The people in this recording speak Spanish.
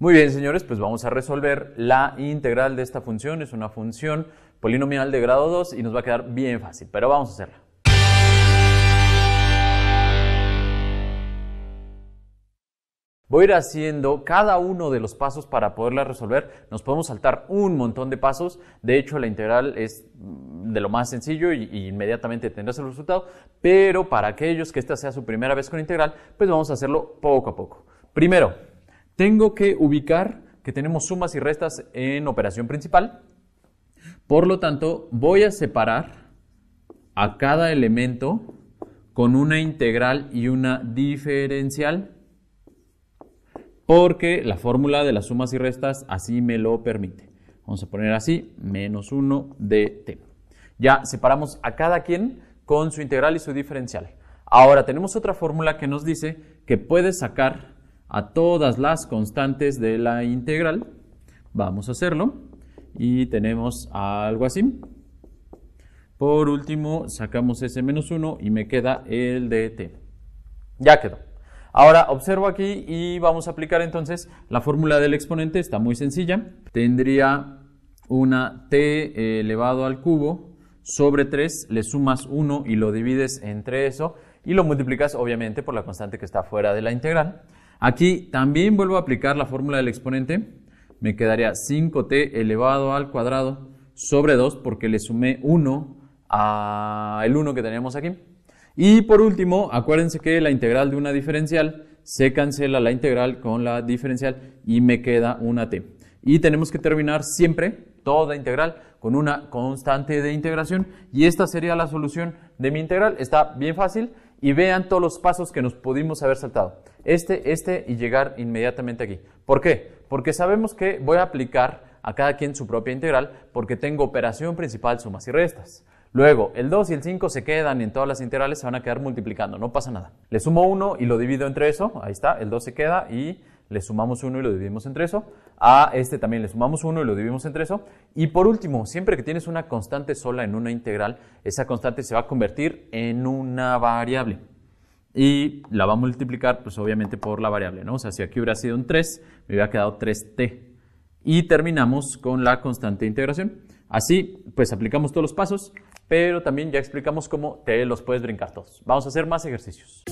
Muy bien, señores, pues vamos a resolver la integral de esta función. Es una función polinomial de grado 2 y nos va a quedar bien fácil, pero vamos a hacerla. Voy a ir haciendo cada uno de los pasos para poderla resolver. Nos podemos saltar un montón de pasos. De hecho, la integral es mm, de lo más sencillo e inmediatamente tendrás el resultado. Pero para aquellos que esta sea su primera vez con integral, pues vamos a hacerlo poco a poco. Primero, tengo que ubicar que tenemos sumas y restas en operación principal. Por lo tanto, voy a separar a cada elemento con una integral y una diferencial porque la fórmula de las sumas y restas así me lo permite. Vamos a poner así, menos 1 de t. Ya separamos a cada quien con su integral y su diferencial. Ahora tenemos otra fórmula que nos dice que puedes sacar a todas las constantes de la integral. Vamos a hacerlo. Y tenemos algo así. Por último, sacamos ese menos 1 y me queda el de t. Ya quedó. Ahora observo aquí y vamos a aplicar entonces la fórmula del exponente. Está muy sencilla. Tendría una t eh, elevado al cubo sobre 3. Le sumas 1 y lo divides entre eso y lo multiplicas obviamente por la constante que está fuera de la integral. Aquí también vuelvo a aplicar la fórmula del exponente. Me quedaría 5t elevado al cuadrado sobre 2 porque le sumé 1 al 1 que teníamos aquí. Y por último, acuérdense que la integral de una diferencial se cancela la integral con la diferencial y me queda una t. Y tenemos que terminar siempre toda integral con una constante de integración y esta sería la solución de mi integral. Está bien fácil y vean todos los pasos que nos pudimos haber saltado. Este, este y llegar inmediatamente aquí. ¿Por qué? Porque sabemos que voy a aplicar a cada quien su propia integral porque tengo operación principal, sumas y restas. Luego, el 2 y el 5 se quedan en todas las integrales se van a quedar multiplicando, no pasa nada. Le sumo 1 y lo divido entre eso, ahí está, el 2 se queda y le sumamos 1 y lo dividimos entre eso. A este también le sumamos 1 y lo dividimos entre eso. Y por último, siempre que tienes una constante sola en una integral, esa constante se va a convertir en una variable. Y la va a multiplicar, pues obviamente, por la variable, ¿no? O sea, si aquí hubiera sido un 3, me hubiera quedado 3t. Y terminamos con la constante de integración. Así, pues aplicamos todos los pasos, pero también ya explicamos cómo te los puedes brincar todos. Vamos a hacer más ejercicios.